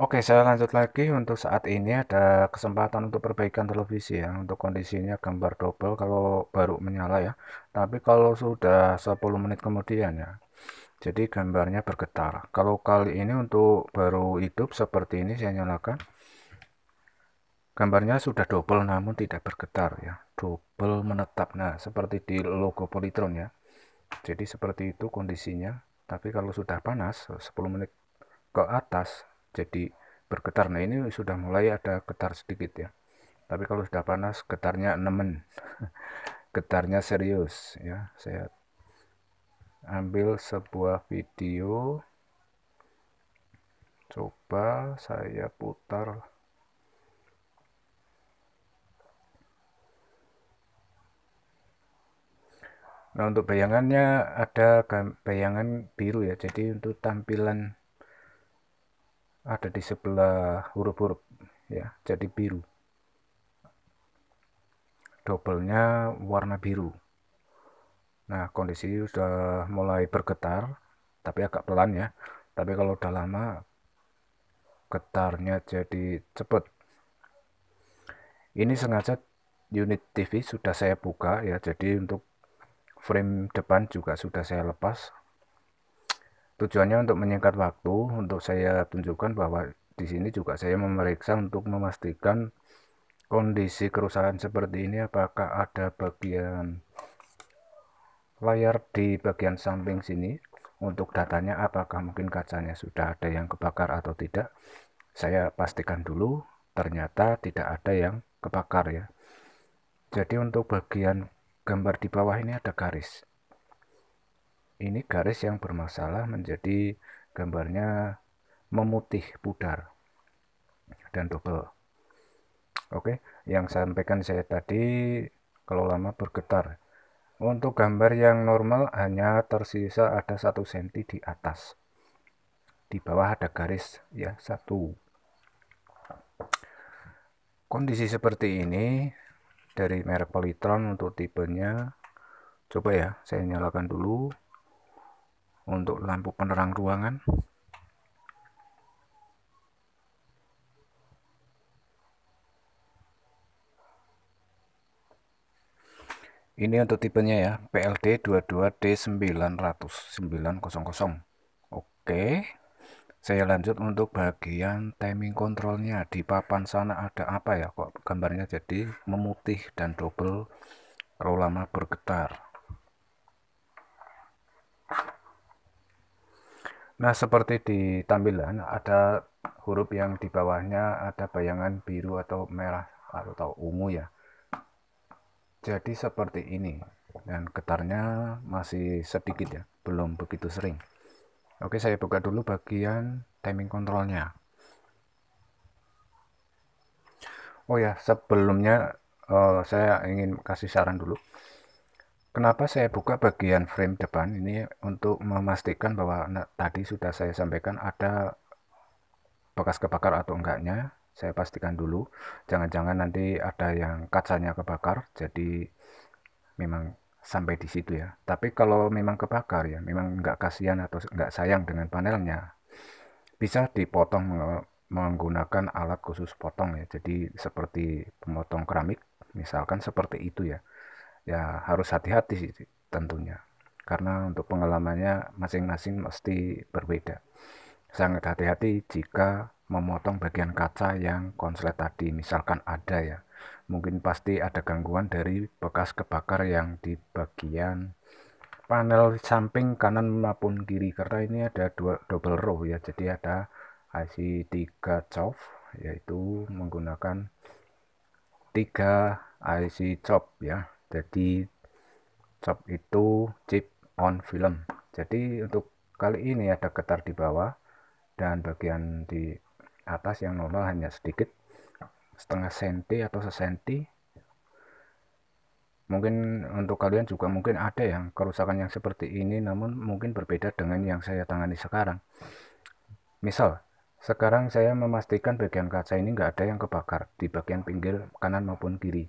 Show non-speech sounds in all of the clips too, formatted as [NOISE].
Oke, saya lanjut lagi untuk saat ini ada kesempatan untuk perbaikan televisi ya untuk kondisinya gambar double kalau baru menyala ya tapi kalau sudah 10 menit kemudian ya jadi gambarnya bergetar kalau kali ini untuk baru hidup seperti ini saya nyalakan gambarnya sudah double namun tidak bergetar ya double menetap nah seperti di logo Polytron ya jadi seperti itu kondisinya tapi kalau sudah panas 10 menit ke atas jadi bergetar nah ini sudah mulai ada getar sedikit ya tapi kalau sudah panas getarnya nemen [LAUGHS] getarnya serius ya saya ambil sebuah video coba saya putar Nah untuk bayangannya ada bayangan biru ya. Jadi untuk tampilan ada di sebelah huruf-huruf ya jadi biru dobelnya warna biru nah kondisi sudah mulai bergetar tapi agak pelan ya tapi kalau udah lama getarnya jadi cepet ini sengaja unit TV sudah saya buka ya jadi untuk frame depan juga sudah saya lepas Tujuannya untuk menyingkat waktu, untuk saya tunjukkan bahwa di sini juga saya memeriksa untuk memastikan kondisi kerusakan seperti ini apakah ada bagian layar di bagian samping sini untuk datanya apakah mungkin kacanya sudah ada yang kebakar atau tidak saya pastikan dulu ternyata tidak ada yang kebakar ya jadi untuk bagian gambar di bawah ini ada garis ini garis yang bermasalah menjadi gambarnya memutih pudar dan double oke yang sampaikan saya tadi kalau lama bergetar untuk gambar yang normal hanya tersisa ada satu senti di atas di bawah ada garis ya satu kondisi seperti ini dari merek Polytron untuk tipenya coba ya saya nyalakan dulu untuk lampu penerang ruangan ini untuk tipenya ya PLD 22D900900 oke saya lanjut untuk bagian timing kontrolnya di papan sana ada apa ya kok gambarnya jadi memutih dan double roll lama bergetar Nah, seperti di tampilan ada huruf yang di bawahnya ada bayangan biru atau merah atau ungu ya. Jadi seperti ini. Dan getarnya masih sedikit ya, belum begitu sering. Oke, saya buka dulu bagian timing kontrolnya. Oh ya, sebelumnya uh, saya ingin kasih saran dulu. Kenapa saya buka bagian frame depan ini untuk memastikan bahwa nah, tadi sudah saya sampaikan ada bekas kebakar atau enggaknya. Saya pastikan dulu, jangan-jangan nanti ada yang kacanya kebakar, jadi memang sampai di situ ya. Tapi kalau memang kebakar ya, memang enggak kasihan atau enggak sayang dengan panelnya, bisa dipotong menggunakan alat khusus potong ya. Jadi seperti pemotong keramik, misalkan seperti itu ya ya harus hati-hati sih tentunya karena untuk pengalamannya masing-masing mesti berbeda sangat hati-hati jika memotong bagian kaca yang konslet tadi misalkan ada ya mungkin pasti ada gangguan dari bekas kebakar yang di bagian panel samping kanan maupun kiri karena ini ada dua double row ya jadi ada IC 3 chop yaitu menggunakan tiga IC chop ya jadi chop itu chip on film jadi untuk kali ini ada getar di bawah dan bagian di atas yang normal hanya sedikit setengah senti atau sesenti mungkin untuk kalian juga mungkin ada yang kerusakan yang seperti ini namun mungkin berbeda dengan yang saya tangani sekarang misal sekarang saya memastikan bagian kaca ini enggak ada yang kebakar di bagian pinggir kanan maupun kiri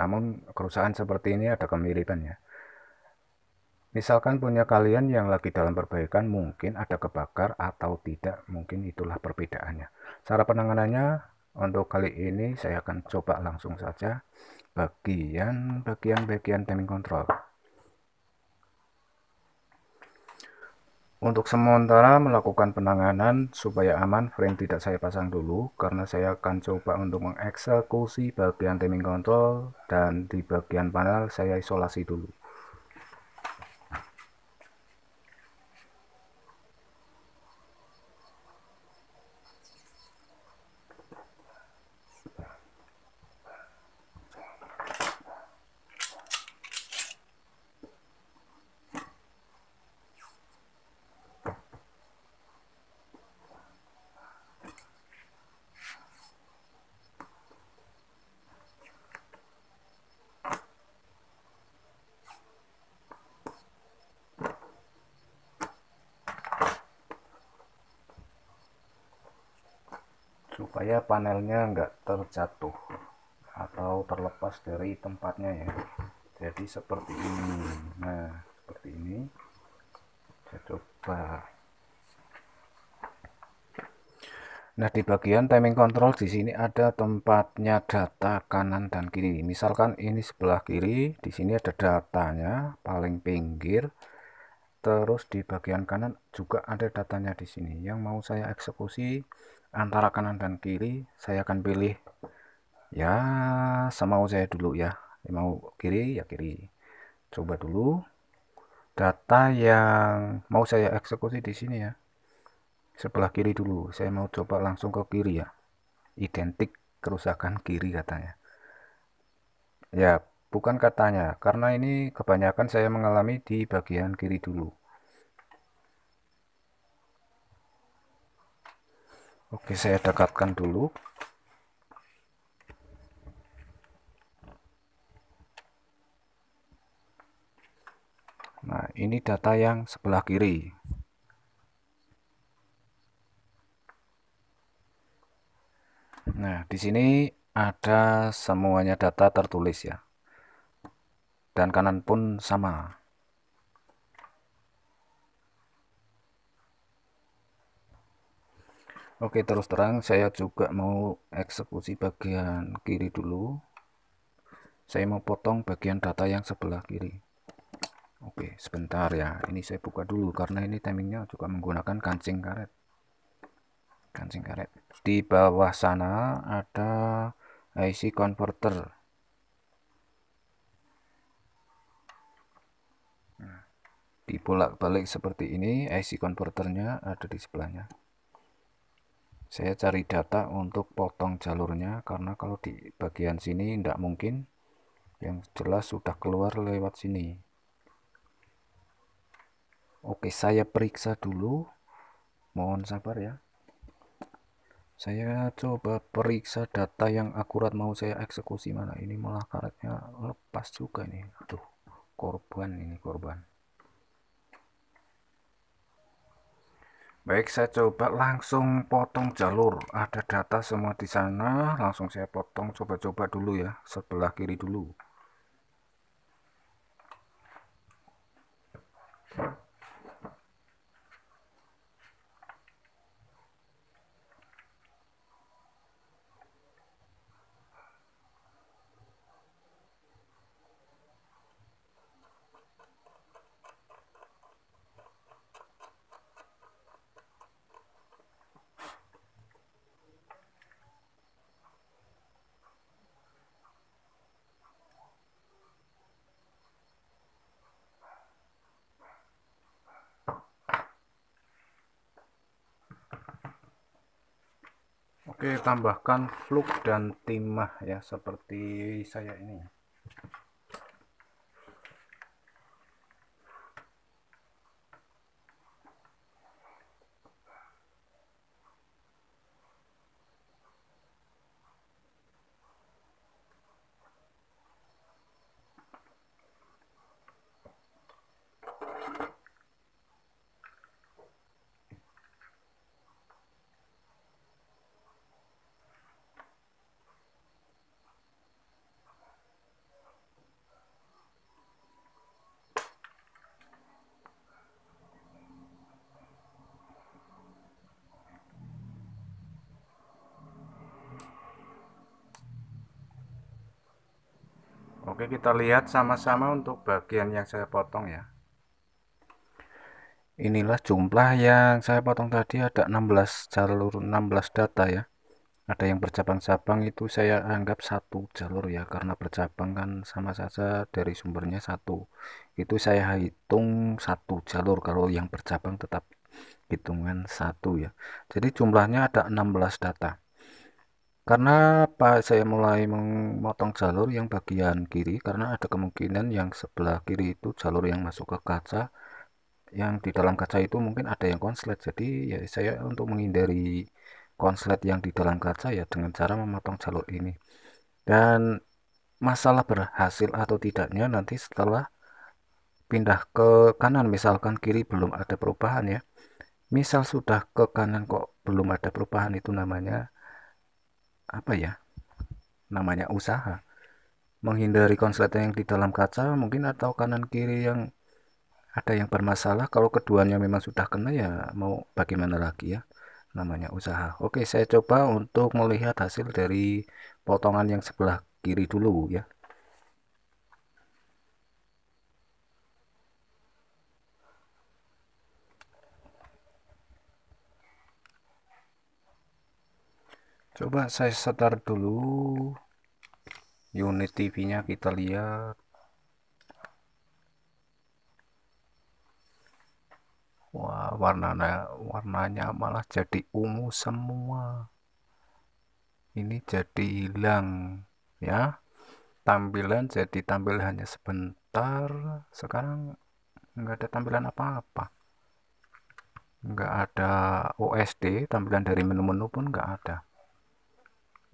namun kerusakan seperti ini ada kemiripannya. Misalkan punya kalian yang lagi dalam perbaikan mungkin ada kebakar atau tidak, mungkin itulah perbedaannya. Cara penanganannya untuk kali ini saya akan coba langsung saja bagian-bagian bagian timing control. Untuk sementara melakukan penanganan supaya aman frame tidak saya pasang dulu karena saya akan coba untuk mengeksekusi bagian timing control dan di bagian panel saya isolasi dulu. supaya panelnya nggak terjatuh atau terlepas dari tempatnya ya jadi seperti ini nah seperti ini saya coba nah di bagian timing control di sini ada tempatnya data kanan dan kiri misalkan ini sebelah kiri di sini ada datanya paling pinggir terus di bagian kanan juga ada datanya di sini yang mau saya eksekusi antara kanan dan kiri saya akan pilih ya semau saya dulu ya mau kiri ya kiri coba dulu data yang mau saya eksekusi di sini ya sebelah kiri dulu saya mau coba langsung ke kiri ya identik kerusakan kiri katanya ya bukan katanya karena ini kebanyakan saya mengalami di bagian kiri dulu Oke, saya dekatkan dulu. Nah, ini data yang sebelah kiri. Nah, di sini ada semuanya data tertulis ya. Dan kanan pun sama. Oke terus terang saya juga mau eksekusi bagian kiri dulu saya mau potong bagian data yang sebelah kiri oke sebentar ya ini saya buka dulu karena ini timingnya juga menggunakan kancing karet kancing karet di bawah sana ada IC converter nah, Dipulak balik seperti ini IC converternya ada di sebelahnya saya cari data untuk potong jalurnya karena kalau di bagian sini tidak mungkin yang jelas sudah keluar lewat sini Oke saya periksa dulu mohon sabar ya saya coba periksa data yang akurat mau saya eksekusi mana ini malah karetnya lepas juga nih aduh korban ini korban Baik, saya coba langsung potong jalur. Ada data semua di sana, langsung saya potong. Coba-coba dulu ya, sebelah kiri dulu. Oke tambahkan fluk dan timah ya seperti saya ini Oke, kita lihat sama-sama untuk bagian yang saya potong ya. Inilah jumlah yang saya potong tadi ada 16 jalur 16 data ya. Ada yang bercabang-cabang itu saya anggap satu jalur ya karena bercabang kan sama saja dari sumbernya satu. Itu saya hitung satu jalur kalau yang bercabang tetap hitungan satu ya. Jadi jumlahnya ada 16 data. Karena Pak saya mulai memotong jalur yang bagian kiri karena ada kemungkinan yang sebelah kiri itu jalur yang masuk ke kaca yang di dalam kaca itu mungkin ada yang konslet jadi ya saya untuk menghindari konslet yang di dalam kaca ya dengan cara memotong jalur ini dan masalah berhasil atau tidaknya nanti setelah pindah ke kanan misalkan kiri belum ada perubahan ya misal sudah ke kanan kok belum ada perubahan itu namanya apa ya namanya usaha menghindari konsleting yang di dalam kaca mungkin atau kanan kiri yang ada yang bermasalah kalau keduanya memang sudah kena ya mau bagaimana lagi ya namanya usaha oke saya coba untuk melihat hasil dari potongan yang sebelah kiri dulu ya coba saya setar dulu unit TV nya kita lihat wah warnanya warnanya malah jadi ungu semua ini jadi hilang ya tampilan jadi tampil hanya sebentar sekarang enggak ada tampilan apa-apa nggak ada OSD tampilan dari menu-menu pun enggak ada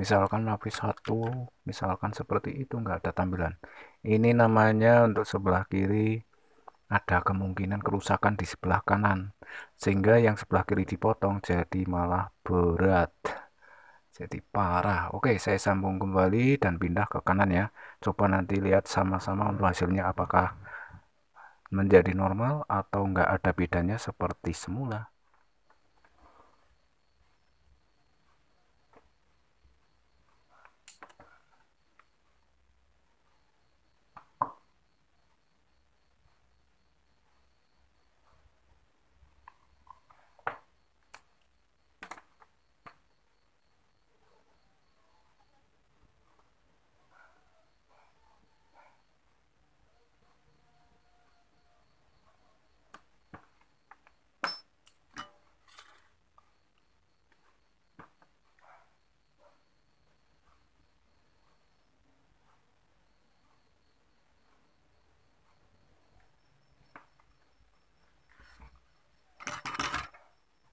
misalkan lapis satu misalkan seperti itu enggak ada tampilan ini namanya untuk sebelah kiri ada kemungkinan kerusakan di sebelah kanan sehingga yang sebelah kiri dipotong jadi malah berat jadi parah oke saya sambung kembali dan pindah ke kanan ya coba nanti lihat sama-sama untuk hasilnya apakah menjadi normal atau enggak ada bedanya seperti semula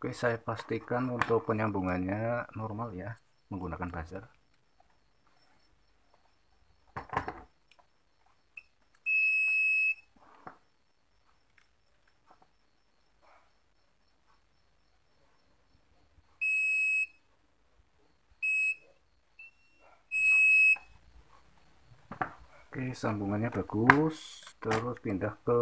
Oke, saya pastikan untuk penyambungannya normal ya, menggunakan buzzer. Oke, sambungannya bagus. Terus pindah ke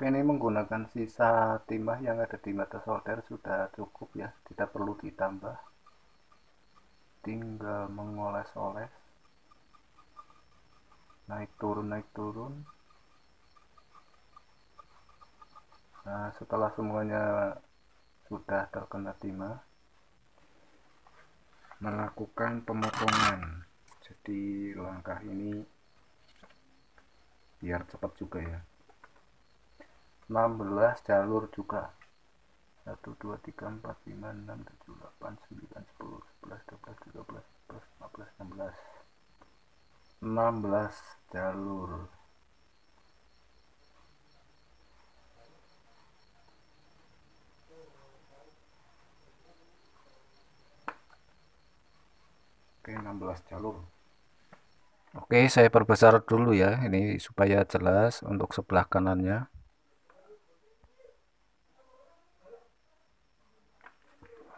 Untuk ini menggunakan sisa timah yang ada di mata solder sudah cukup ya, tidak perlu ditambah. Tinggal mengoles-oles. Naik turun, naik turun. Nah, setelah semuanya sudah terkena timah, melakukan pemotongan. Jadi langkah ini biar cepat juga ya. 16 jalur juga 1 2 3 4 5 6 7 8 9 10 11 12 13 14 15 16 16 jalur Oke, 16 jalur. Oke, saya perbesar dulu ya ini supaya jelas untuk sebelah kanannya.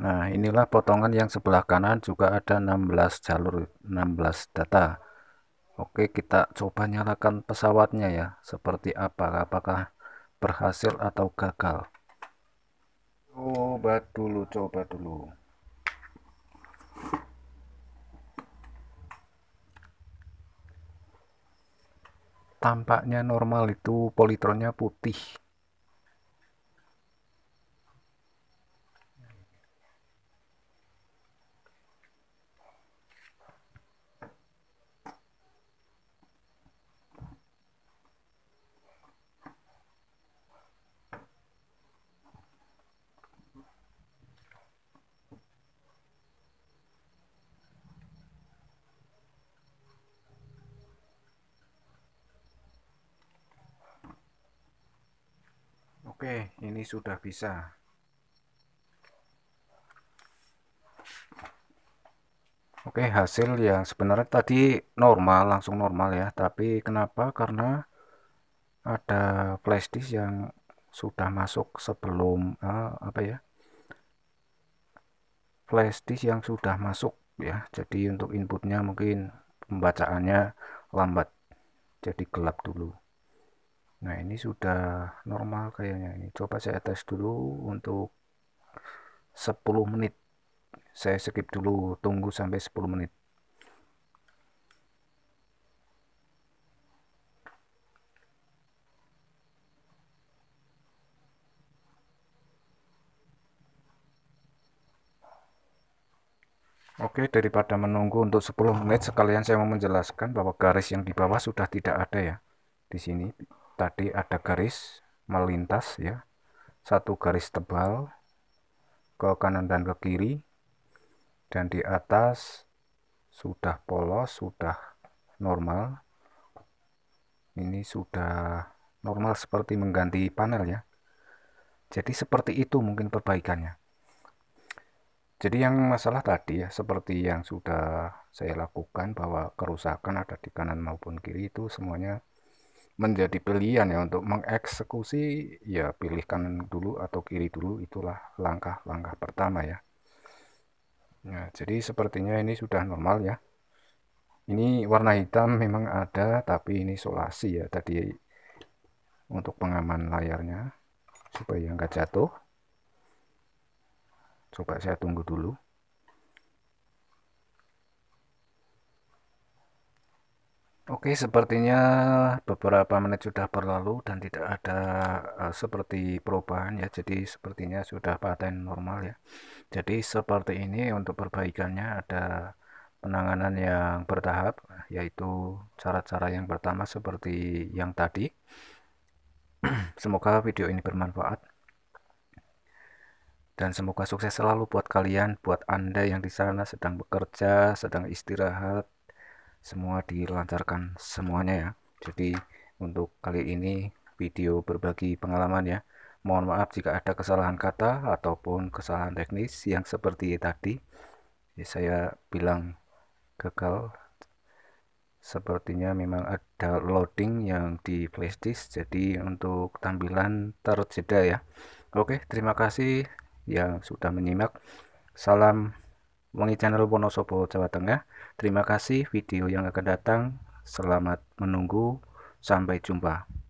Nah, inilah potongan yang sebelah kanan juga ada 16 jalur 16 data. Oke, kita coba nyalakan pesawatnya ya. Seperti apa? Apakah berhasil atau gagal? Coba dulu, coba dulu. Tampaknya normal itu politronnya putih. Oke, ini sudah bisa. Oke, hasil yang sebenarnya tadi normal, langsung normal ya. Tapi kenapa? Karena ada flash yang sudah masuk sebelum uh, apa ya? Flash yang sudah masuk ya. Jadi untuk inputnya mungkin pembacaannya lambat. Jadi gelap dulu. Nah, ini sudah normal kayaknya ini. Coba saya tes dulu untuk 10 menit. Saya skip dulu, tunggu sampai 10 menit. Oke, daripada menunggu untuk 10 menit sekalian saya mau menjelaskan bahwa garis yang di bawah sudah tidak ada ya di sini tadi ada garis melintas ya satu garis tebal ke kanan dan ke kiri dan di atas sudah polos sudah normal ini sudah normal seperti mengganti panel ya jadi seperti itu mungkin perbaikannya jadi yang masalah tadi ya seperti yang sudah saya lakukan bahwa kerusakan ada di kanan maupun kiri itu semuanya menjadi pilihan ya untuk mengeksekusi ya pilih kanan dulu atau kiri dulu itulah langkah-langkah pertama ya nah, jadi sepertinya ini sudah normal ya ini warna hitam memang ada tapi ini solasi ya tadi untuk pengaman layarnya supaya nggak jatuh coba saya tunggu dulu Oke, sepertinya beberapa menit sudah berlalu dan tidak ada uh, seperti perubahan ya. Jadi sepertinya sudah paten normal ya. Jadi seperti ini untuk perbaikannya ada penanganan yang bertahap yaitu cara-cara yang pertama seperti yang tadi. [CLEARS THROAT] semoga video ini bermanfaat. Dan semoga sukses selalu buat kalian, buat Anda yang di sana sedang bekerja, sedang istirahat, semua dilancarkan semuanya ya jadi untuk kali ini video berbagi pengalaman ya mohon maaf jika ada kesalahan kata ataupun kesalahan teknis yang seperti tadi ya, saya bilang gagal sepertinya memang ada loading yang di flashdisk jadi untuk tampilan terjeda ya oke terima kasih yang sudah menyimak salam Wangi Channel Wonosobo, Jawa Tengah. Terima kasih video yang akan datang. Selamat menunggu. Sampai jumpa.